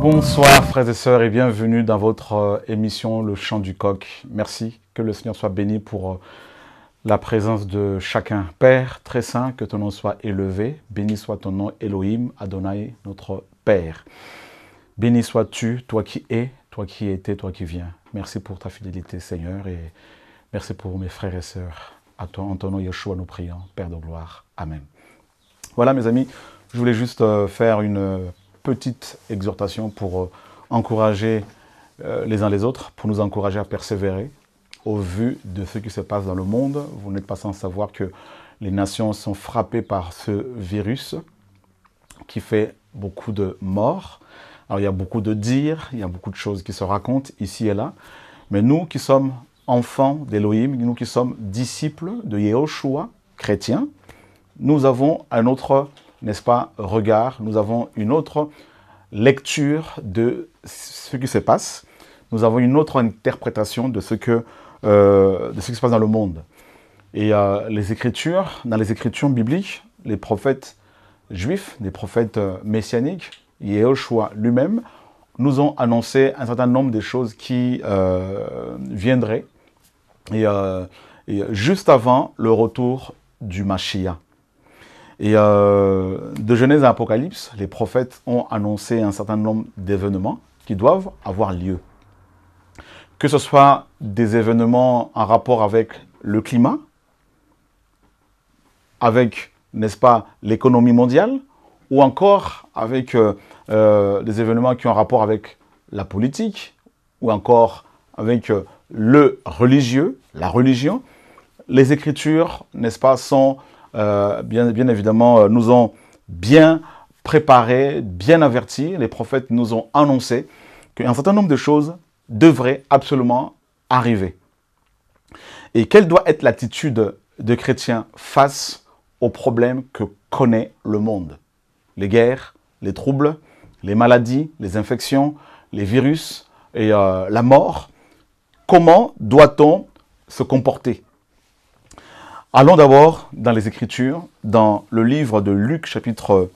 Bonsoir frères et sœurs et bienvenue dans votre euh, émission Le Chant du Coq. Merci, que le Seigneur soit béni pour euh, la présence de chacun. Père très saint, que ton nom soit élevé. Béni soit ton nom Elohim, Adonai, notre Père. Béni sois-tu, toi qui es, toi qui étais, toi qui viens. Merci pour ta fidélité Seigneur et merci pour mes frères et sœurs. À toi en ton nom Yeshua nous prions, Père de gloire. Amen. Voilà mes amis, je voulais juste euh, faire une petite exhortation pour euh, encourager euh, les uns les autres, pour nous encourager à persévérer au vu de ce qui se passe dans le monde. Vous n'êtes pas sans savoir que les nations sont frappées par ce virus qui fait beaucoup de morts. Alors il y a beaucoup de dires, il y a beaucoup de choses qui se racontent ici et là. Mais nous qui sommes enfants d'Elohim nous qui sommes disciples de Yehoshua, chrétiens, nous avons un autre n'est-ce pas, regard, nous avons une autre lecture de ce qui se passe, nous avons une autre interprétation de ce, que, euh, de ce qui se passe dans le monde. Et euh, les Écritures, dans les Écritures bibliques, les prophètes juifs, les prophètes euh, messianiques, Yehoshua lui-même, nous ont annoncé un certain nombre de choses qui viendraient. juste avant le retour du Mashiach. Et euh, de Genèse à Apocalypse, les prophètes ont annoncé un certain nombre d'événements qui doivent avoir lieu. Que ce soit des événements en rapport avec le climat, avec, n'est-ce pas, l'économie mondiale, ou encore avec euh, euh, des événements qui ont rapport avec la politique, ou encore avec le religieux, la religion, les Écritures, n'est-ce pas, sont euh, bien, évidemment, euh, nous ont bien préparés, bien avertis. Les prophètes nous ont annoncé qu'un certain nombre de choses devraient absolument arriver. Et quelle doit être l'attitude de chrétiens face aux problèmes que connaît le monde Les guerres, les troubles, les maladies, les infections, les virus et euh, la mort. Comment doit-on se comporter Allons d'abord dans les Écritures, dans le livre de Luc chapitre,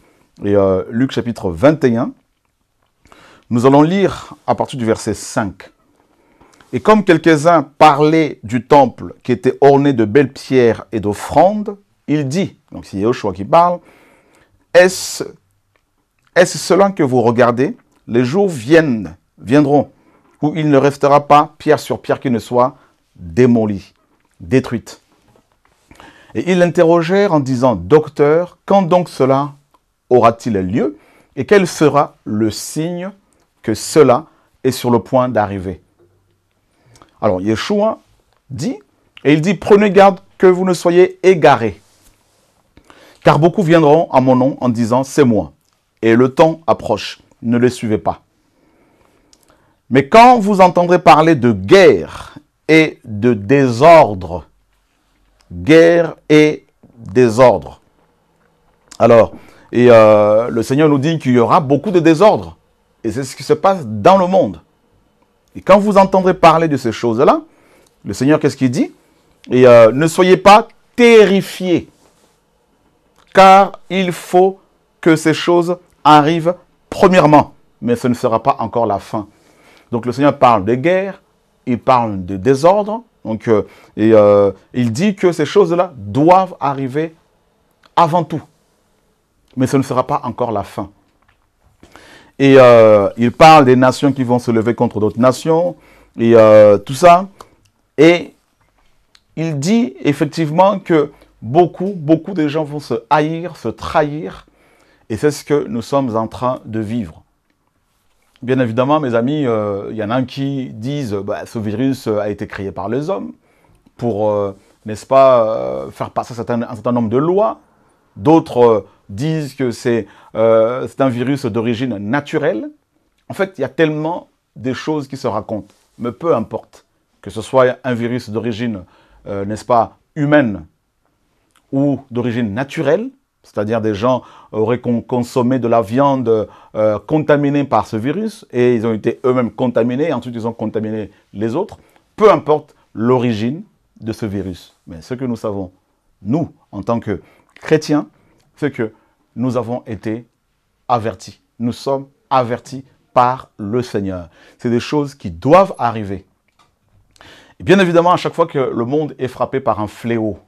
et, euh, Luc chapitre 21. Nous allons lire à partir du verset 5. Et comme quelques-uns parlaient du temple qui était orné de belles pierres et d'offrandes, il dit, donc c'est Yahushua qui parle, est-ce est cela que vous regardez Les jours viennent, viendront où il ne restera pas pierre sur pierre qui ne soit démolie, détruite. Et ils l'interrogèrent en disant, Docteur, quand donc cela aura-t-il lieu Et quel sera le signe que cela est sur le point d'arriver Alors Yeshua dit, et il dit, Prenez garde que vous ne soyez égarés, car beaucoup viendront à mon nom en disant, C'est moi, et le temps approche, ne les suivez pas. Mais quand vous entendrez parler de guerre et de désordre, guerre et désordre. Alors, et euh, le Seigneur nous dit qu'il y aura beaucoup de désordre. Et c'est ce qui se passe dans le monde. Et quand vous entendrez parler de ces choses-là, le Seigneur, qu'est-ce qu'il dit Et euh, ne soyez pas terrifiés, car il faut que ces choses arrivent premièrement, mais ce ne sera pas encore la fin. Donc le Seigneur parle de guerre, il parle de désordre, donc, euh, et, euh, il dit que ces choses-là doivent arriver avant tout. Mais ce ne sera pas encore la fin. Et euh, il parle des nations qui vont se lever contre d'autres nations et tout ça. Et il dit effectivement que beaucoup, beaucoup de gens vont se haïr, se trahir. Et c'est ce que nous sommes en train de vivre. Bien évidemment, mes amis, euh, il y en a qui disent que bah, ce virus euh, a été créé par les hommes pour, euh, n'est-ce pas, faire passer un certain, nombre de lois. D'autres disent que c'est un virus d'origine naturelle. En fait, il y a tellement de choses qui se racontent. Mais peu importe que ce soit un virus d'origine, n'est-ce pas, humaine ou d'origine naturelle, c'est-à-dire des gens auraient consommé de la viande euh, contaminée par ce virus et ils ont été eux-mêmes contaminés, et ensuite ils ont contaminé les autres, peu importe l'origine de ce virus. Mais ce que nous savons, nous, en tant que chrétiens, c'est que nous avons été avertis. Nous sommes avertis par le Seigneur. C'est des choses qui doivent arriver. bien évidemment, à chaque fois que le monde est frappé par un fléau,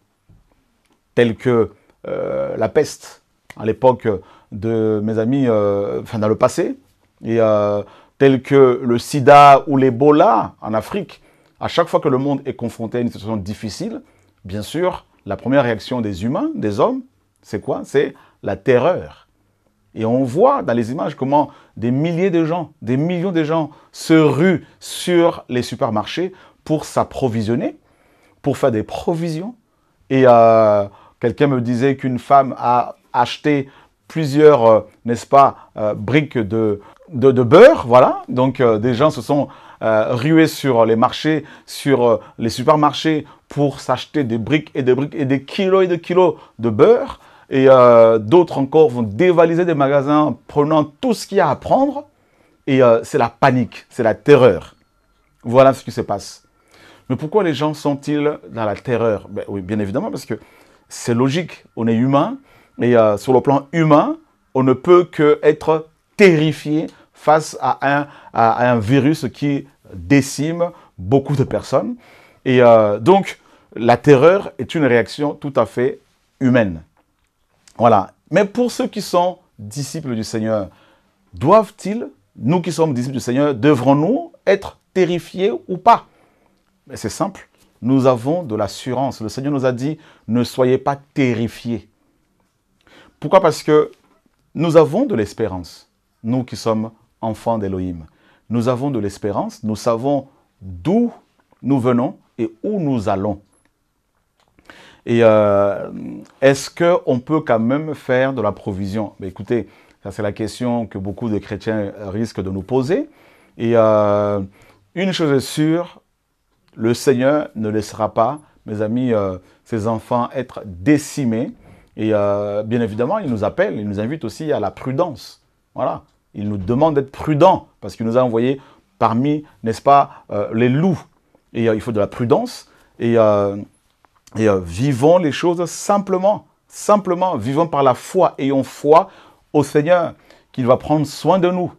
tel que euh, la peste à l'époque de mes amis, euh, enfin dans le passé, et euh, tel que le sida ou l'Ebola en Afrique, à chaque fois que le monde est confronté à une situation difficile, bien sûr, la première réaction des humains, des hommes, c'est quoi C'est la terreur. Et on voit dans les images comment des milliers de gens, des millions de gens se ruent sur les supermarchés pour s'approvisionner, pour faire des provisions. Et euh, Quelqu'un me disait qu'une femme a acheté plusieurs, euh, n'est-ce pas, euh, briques de, beurre, voilà. Donc euh, des gens se sont rués sur les marchés, sur les supermarchés pour s'acheter des briques et des briques et des kilos et des kilos de beurre. Et d'autres encore vont dévaliser des magasins prenant tout ce qu'il y a à prendre. Et c'est la panique, c'est la terreur. Voilà ce qui se passe. Mais pourquoi les gens sont-ils dans la terreur ben, Oui, bien évidemment, parce que c'est logique, on est humain, et euh, sur le plan humain, on ne peut que terrifié face à un, virus qui décime beaucoup de personnes. Et euh, donc, la terreur est une réaction tout à fait humaine. Voilà. Mais pour ceux qui sont disciples du Seigneur, doivent-ils, nous qui sommes disciples du Seigneur, devrons-nous être terrifiés ou pas C'est simple nous avons de l'assurance. Le Seigneur nous a dit, ne soyez pas terrifiés. Pourquoi Parce que nous avons de l'espérance, nous qui sommes enfants d'Élohim. Nous avons de l'espérance, nous savons d'où nous venons et où nous allons. Et euh, est-ce qu'on peut quand même faire de la provision Mais Écoutez, ça c'est la question que beaucoup de chrétiens risquent de nous poser. Et euh, une chose est sûre, le Seigneur ne laissera pas, mes amis, euh, ses enfants être décimés. Et euh, bien évidemment, il nous appelle, il nous invite aussi à la prudence. Voilà. Il nous demande d'être prudents parce qu'il nous a envoyés parmi, n'est-ce pas, euh, les loups. Et il faut de la prudence. Et, et vivons les choses simplement. Simplement, vivons par la foi. Ayons foi au Seigneur qu'il va prendre soin de nous.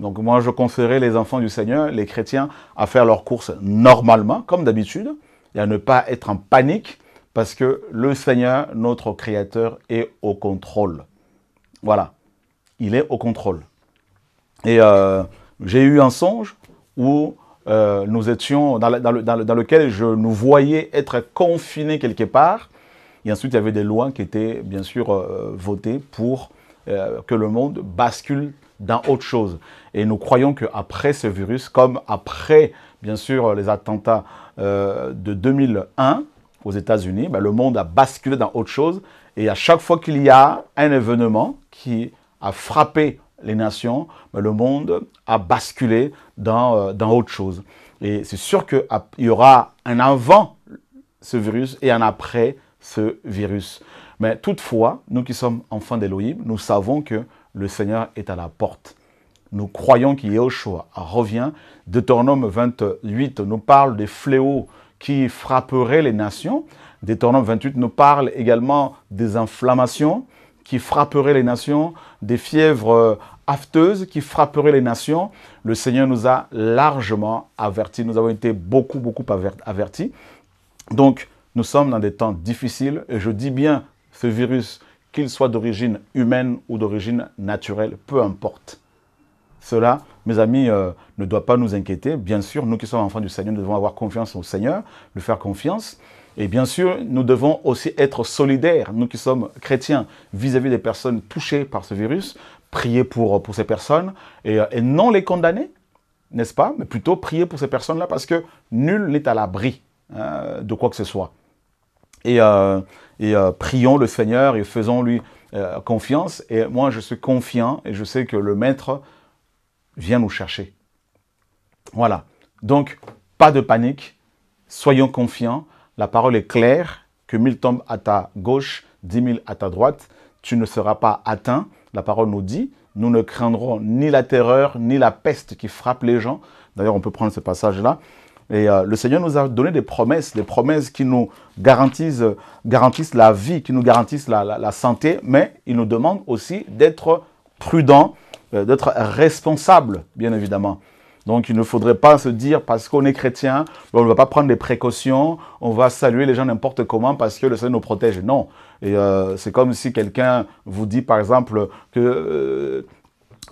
Donc moi, je conseillerais les enfants du Seigneur, les chrétiens, à faire leurs courses normalement, comme d'habitude, et à ne pas être en panique, parce que le Seigneur, notre Créateur, est au contrôle. Voilà, il est au contrôle. Et euh, j'ai eu un songe où euh, nous étions, dans, dans, lequel je nous voyais être confinés quelque part. Et ensuite, il y avait des lois qui étaient, bien sûr, euh, votées pour que le monde bascule dans autre chose. Et nous croyons qu'après ce virus, comme après, bien sûr, les attentats euh, de 2001 aux États-Unis, ben, le monde a basculé dans autre chose. Et à chaque fois qu'il y a un événement qui a frappé les nations, ben, le monde a basculé dans, euh, dans autre chose. Et c'est sûr qu'il ah, y aura un avant ce virus et un après ce virus. Mais toutefois, nous qui sommes enfants d'Elohim, nous savons que le Seigneur est à la porte. Nous croyons que revient. Deutéronome 28 nous parle des fléaux qui frapperaient les nations. Deutéronome 28 nous parle également des inflammations qui frapperaient les nations, des fièvres euh, afteuses qui frapperaient les nations. Le Seigneur nous a largement avertis. Nous avons été beaucoup, beaucoup avertis. Donc, nous sommes dans des temps difficiles et je dis bien ce virus qu'il soit d'origine humaine ou d'origine naturelle, peu importe. Cela, mes amis, euh, ne doit pas nous inquiéter. Bien sûr, nous qui sommes enfants du Seigneur, nous devons avoir confiance au Seigneur, lui faire confiance. Et bien sûr, nous devons aussi être solidaires, nous qui sommes chrétiens, vis-à-vis des personnes touchées par ce virus, prier pour, pour ces personnes euh, et, non les condamner, n'est-ce pas Mais plutôt prier pour ces personnes-là parce que nul n'est à l'abri hein, de quoi que ce soit. Et euh, et euh, prions le Seigneur et faisons-lui euh, confiance. Et moi, je suis confiant et je sais que le Maître vient nous chercher. Voilà. Donc, pas de panique. Soyons confiants. La parole est claire. Que mille tombent à ta gauche, dix mille à ta droite, tu ne seras pas atteint. La parole nous dit, nous ne craindrons ni la terreur, ni la peste qui frappe les gens. D'ailleurs, on peut prendre ce passage-là. Et euh, le Seigneur nous a donné des promesses, des promesses qui nous garantissent, garantissent la vie, qui nous garantissent la, santé, mais il nous demande aussi d'être prudent, euh, d'être responsable, bien évidemment. Donc il ne faudrait pas se dire parce qu'on est chrétien, ben, on ne va pas prendre des précautions, on va saluer les gens n'importe comment parce que le Seigneur nous protège. Non. Et euh, c'est comme si quelqu'un vous dit par exemple que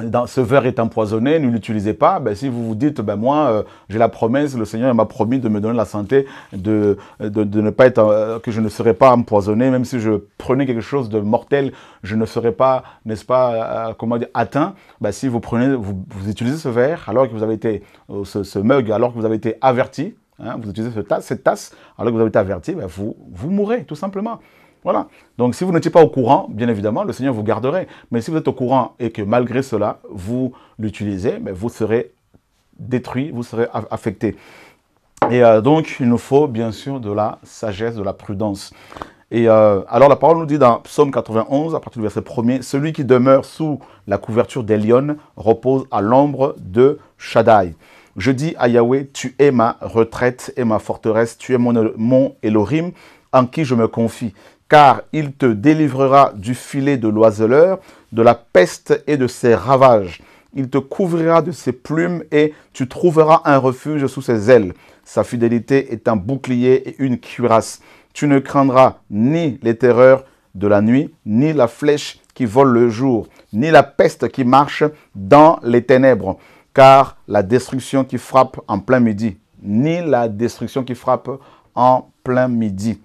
dans, ce verre est empoisonné, ne l'utilisez pas. Ben, si vous vous dites, ben moi, euh, j'ai la promesse, le Seigneur m'a promis de me donner la santé, de, ne pas être, euh, que je ne serai pas empoisonné, même si je prenais quelque chose de mortel, je ne serai pas, n'est-ce pas, euh, comment dire, atteint. Ben, si vous prenez, vous, utilisez ce verre, alors que vous avez été, ce, mug, alors que vous avez été averti, hein, vous utilisez ce tasse, cette tasse, alors que vous avez été averti, ben vous, vous mourrez, tout simplement. Voilà. Donc si vous n'étiez pas au courant, bien évidemment, le Seigneur vous garderait. Mais si vous êtes au courant et que malgré cela, vous l'utilisez, mais vous serez détruit, vous serez affecté. Et euh, donc, il nous faut bien sûr de la sagesse, de la prudence. Et euh, alors la parole nous dit dans Psaume 91, à partir du verset 1er, Celui qui demeure sous la couverture des lions repose à l'ombre de Shaddai. Je dis à Yahweh, tu es ma retraite et ma forteresse, tu es mon, mon Elohim en qui je me confie car il te délivrera du filet de l'oiseleur, de la peste et de ses ravages. Il te couvrira de ses plumes et tu trouveras un refuge sous ses ailes. Sa fidélité est un bouclier et une cuirasse. Tu ne craindras ni les terreurs de la nuit, ni la flèche qui vole le jour, ni la peste qui marche dans les ténèbres, car la destruction qui frappe en plein midi, ni la destruction qui frappe en plein midi.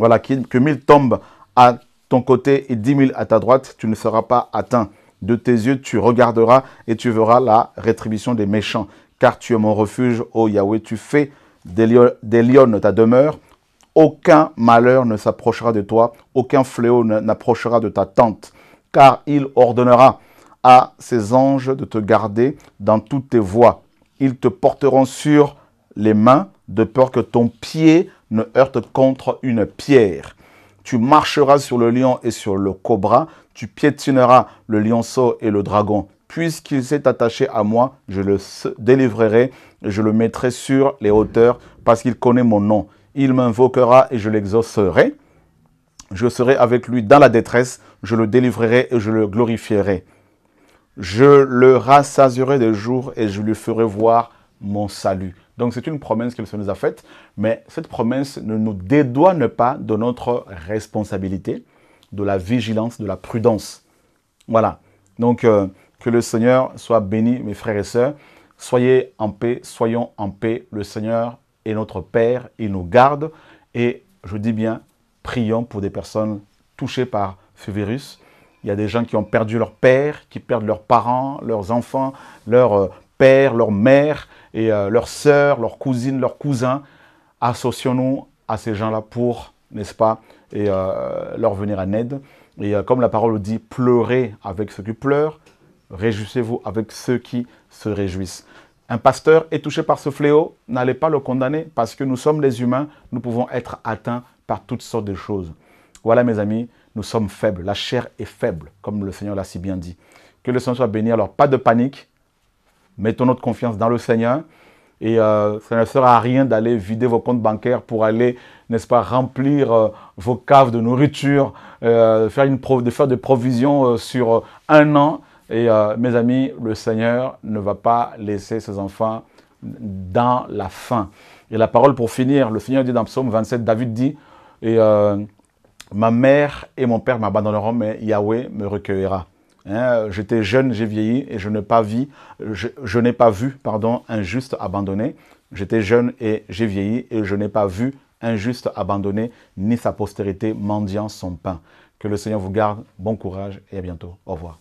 Voilà, que mille tombent à ton côté et dix mille à ta droite, tu ne seras pas atteint. De tes yeux, tu regarderas et tu verras la rétribution des méchants. Car tu es mon refuge, ô Yahweh, tu fais des, des lions ta demeure. Aucun malheur ne s'approchera de toi, aucun fléau n'approchera de ta tente. Car il ordonnera à ses anges de te garder dans toutes tes voies. Ils te porteront sur les mains de peur que ton pied ne heurte contre une pierre. Tu marcheras sur le lion et sur le cobra, tu piétineras le lionceau et le dragon. Puisqu'il s'est attaché à moi, je le délivrerai je le mettrai sur les hauteurs parce qu'il connaît mon nom. Il m'invoquera et je l'exaucerai. Je serai avec lui dans la détresse, je le délivrerai et je le glorifierai. Je le rassasierai de jours et je lui ferai voir mon salut. Donc c'est une promesse le Seigneur nous a faite, mais cette promesse ne nous dédouane pas de notre responsabilité, de la vigilance, de la prudence. Voilà. Donc euh, que le Seigneur soit béni, mes frères et sœurs. Soyez en paix, soyons en paix. Le Seigneur est notre Père, il nous garde. Et je dis bien, prions pour des personnes touchées par ce virus. Il y a des gens qui ont perdu leur père, qui perdent leurs parents, leurs enfants, leurs euh, pères, leur mère et euh, leurs sœurs, leurs cousines, leurs cousins. Associons-nous à ces gens-là pour, n'est-ce pas, et euh, leur venir en aide. Et euh, comme la parole dit, pleurez avec ceux qui pleurent, réjouissez-vous avec ceux qui se réjouissent. Un pasteur est touché par ce fléau, n'allez pas le condamner parce que nous sommes les humains, nous pouvons être atteints par toutes sortes de choses. Voilà mes amis, nous sommes faibles, la chair est faible, comme le Seigneur l'a si bien dit. Que le Seigneur soit béni. Alors pas de panique, mettons notre confiance dans le Seigneur. Et euh, ça ne sert à rien d'aller vider vos comptes bancaires pour aller, n'est-ce pas, remplir euh, vos caves de nourriture, euh, faire, une de faire des provisions sur un an. Et mes amis, le Seigneur ne va pas laisser ses enfants dans la faim. Et la parole pour finir, le Seigneur dit dans Psaume 27, David dit, et, Ma mère et mon père m'abandonneront, mais Yahweh me recueillera. Hein, j'étais jeune, j'ai vieilli et je n'ai pas, vu, je, je n'ai pas vu pardon, un juste abandonné. J'étais jeune et j'ai vieilli et je n'ai pas vu un juste abandonné, ni sa postérité mendiant son pain. Que le Seigneur vous garde, bon courage et à bientôt. Au revoir.